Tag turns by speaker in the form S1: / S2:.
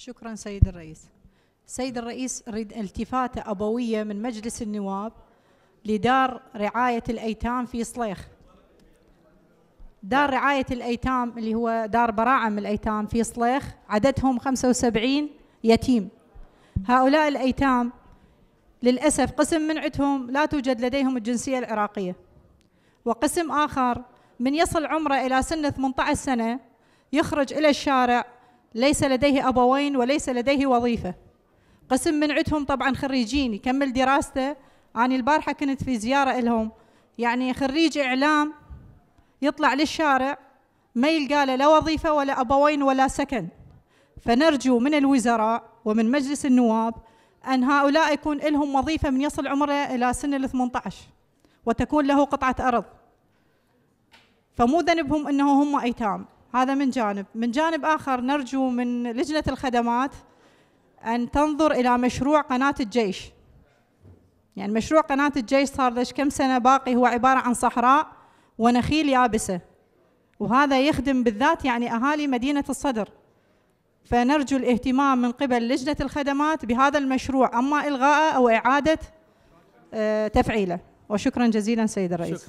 S1: شكرا سيد الرئيس سيد الرئيس أريد التفاتة أبوية من مجلس النواب لدار رعاية الأيتام في صليخ دار رعاية الأيتام اللي هو دار براعم الأيتام في صليخ عددهم 75 يتيم هؤلاء الأيتام للأسف قسم من عندهم لا توجد لديهم الجنسية العراقية وقسم آخر من يصل عمره إلى سن 18 سنة يخرج إلى الشارع ليس لديه أبوين وليس لديه وظيفة قسم من عندهم طبعا خريجين يكمل دراسته أنا البارحة كنت في زيارة لهم يعني خريج إعلام يطلع للشارع ما يلقى له لا وظيفة ولا أبوين ولا سكن فنرجو من الوزراء ومن مجلس النواب أن هؤلاء يكون لهم وظيفة من يصل عمره إلى سن ال 18 وتكون له قطعة أرض فمو ذنبهم أنه هم أيتام هذا من جانب من جانب آخر نرجو من لجنة الخدمات أن تنظر إلى مشروع قناة الجيش يعني مشروع قناة الجيش صار ليش كم سنة باقي هو عبارة عن صحراء ونخيل يابسة وهذا يخدم بالذات يعني أهالي مدينة الصدر فنرجو الاهتمام من قبل لجنة الخدمات بهذا المشروع أما إلغاءه أو إعادة آه، تفعيله وشكرا جزيلا سيد الرئيس شكرا.